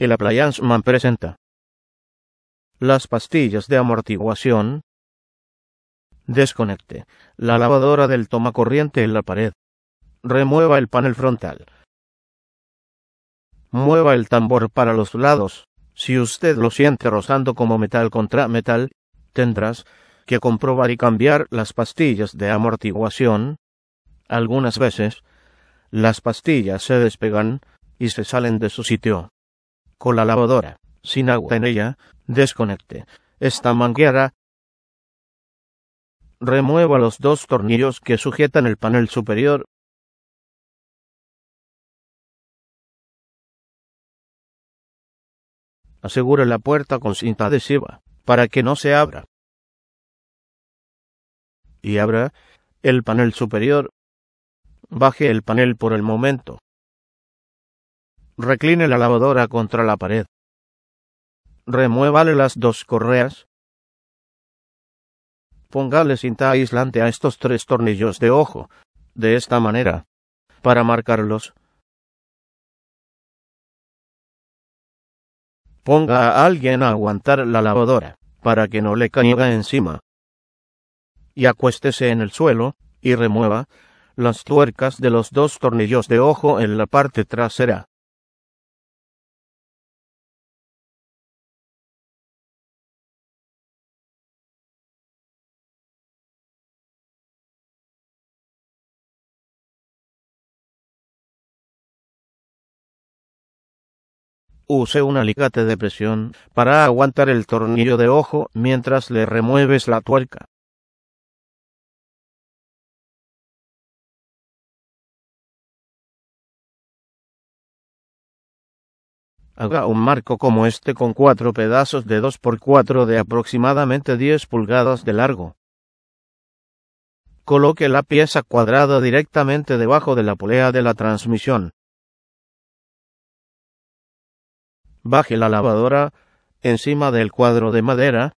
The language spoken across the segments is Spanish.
El Appliance Man presenta Las pastillas de amortiguación Desconecte la lavadora del toma corriente en la pared. Remueva el panel frontal. Mueva el tambor para los lados. Si usted lo siente rozando como metal contra metal, tendrás que comprobar y cambiar las pastillas de amortiguación. Algunas veces, las pastillas se despegan y se salen de su sitio con la lavadora, sin agua en ella, desconecte esta manguera. Remueva los dos tornillos que sujetan el panel superior. Asegure la puerta con cinta adhesiva, para que no se abra. Y abra el panel superior. Baje el panel por el momento. Recline la lavadora contra la pared. Remuévale las dos correas. Póngale cinta aislante a estos tres tornillos de ojo, de esta manera, para marcarlos. Ponga a alguien a aguantar la lavadora, para que no le caiga encima. Y acuéstese en el suelo, y remueva las tuercas de los dos tornillos de ojo en la parte trasera. Use un alicate de presión para aguantar el tornillo de ojo mientras le remueves la tuerca. Haga un marco como este con cuatro pedazos de 2x4 de aproximadamente 10 pulgadas de largo. Coloque la pieza cuadrada directamente debajo de la polea de la transmisión. Baje la lavadora encima del cuadro de madera.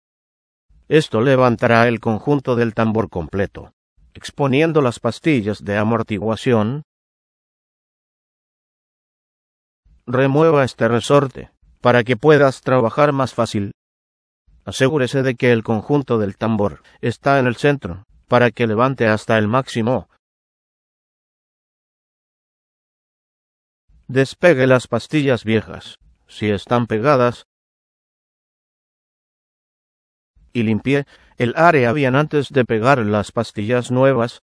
Esto levantará el conjunto del tambor completo, exponiendo las pastillas de amortiguación. Remueva este resorte para que puedas trabajar más fácil. Asegúrese de que el conjunto del tambor está en el centro, para que levante hasta el máximo. Despegue las pastillas viejas si están pegadas, y limpié el área bien antes de pegar las pastillas nuevas.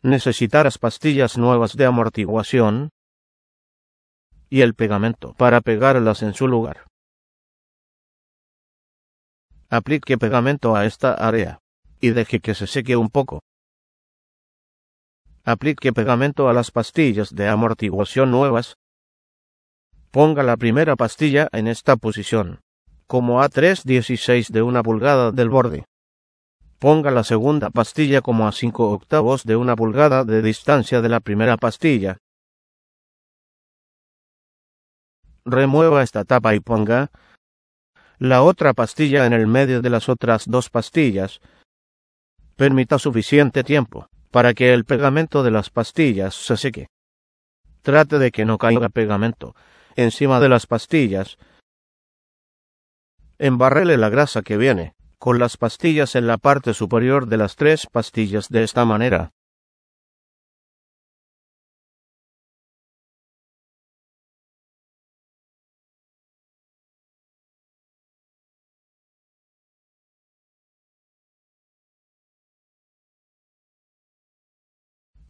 Necesitarás pastillas nuevas de amortiguación y el pegamento para pegarlas en su lugar. Aplique pegamento a esta área y deje que se seque un poco. Aplique pegamento a las pastillas de amortiguación nuevas. Ponga la primera pastilla en esta posición, como a 3,16 de una pulgada del borde. Ponga la segunda pastilla como a 5 octavos de una pulgada de distancia de la primera pastilla. Remueva esta tapa y ponga la otra pastilla en el medio de las otras dos pastillas, permita suficiente tiempo para que el pegamento de las pastillas se seque. Trate de que no caiga pegamento encima de las pastillas. Embarrele la grasa que viene con las pastillas en la parte superior de las tres pastillas de esta manera.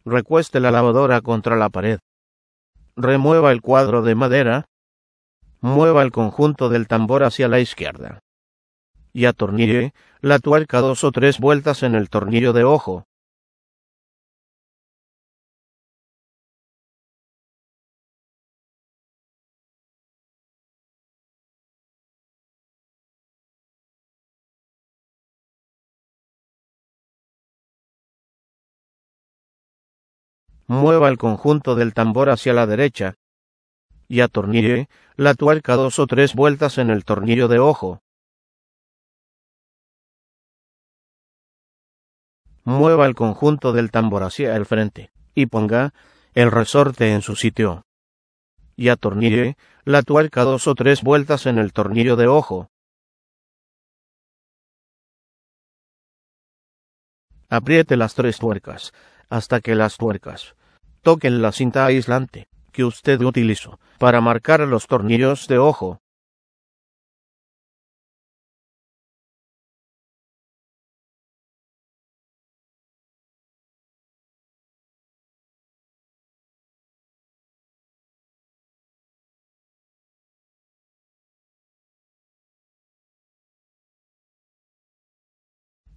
Recueste la lavadora contra la pared. Remueva el cuadro de madera. Mueva el conjunto del tambor hacia la izquierda. Y atornille la tuerca dos o tres vueltas en el tornillo de ojo. mueva el conjunto del tambor hacia la derecha y atornille la tuerca dos o tres vueltas en el tornillo de ojo. Mueva el conjunto del tambor hacia el frente y ponga el resorte en su sitio. Y atornille la tuerca dos o tres vueltas en el tornillo de ojo. Apriete las tres tuercas hasta que las tuercas en la cinta aislante que usted utilizó para marcar los tornillos de ojo.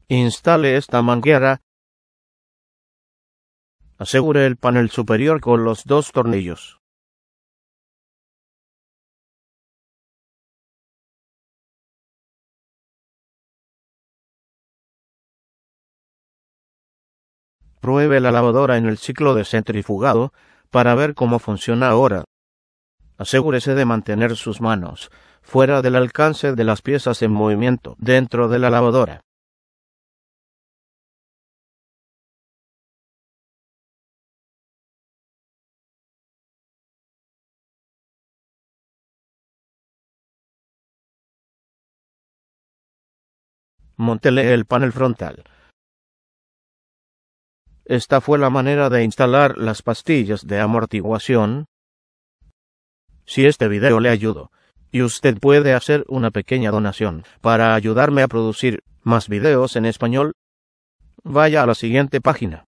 Instale esta manguera Asegure el panel superior con los dos tornillos. Pruebe la lavadora en el ciclo de centrifugado para ver cómo funciona ahora. Asegúrese de mantener sus manos fuera del alcance de las piezas en movimiento dentro de la lavadora. Montele el panel frontal. Esta fue la manera de instalar las pastillas de amortiguación. Si este video le ayudó, y usted puede hacer una pequeña donación para ayudarme a producir más videos en español, vaya a la siguiente página.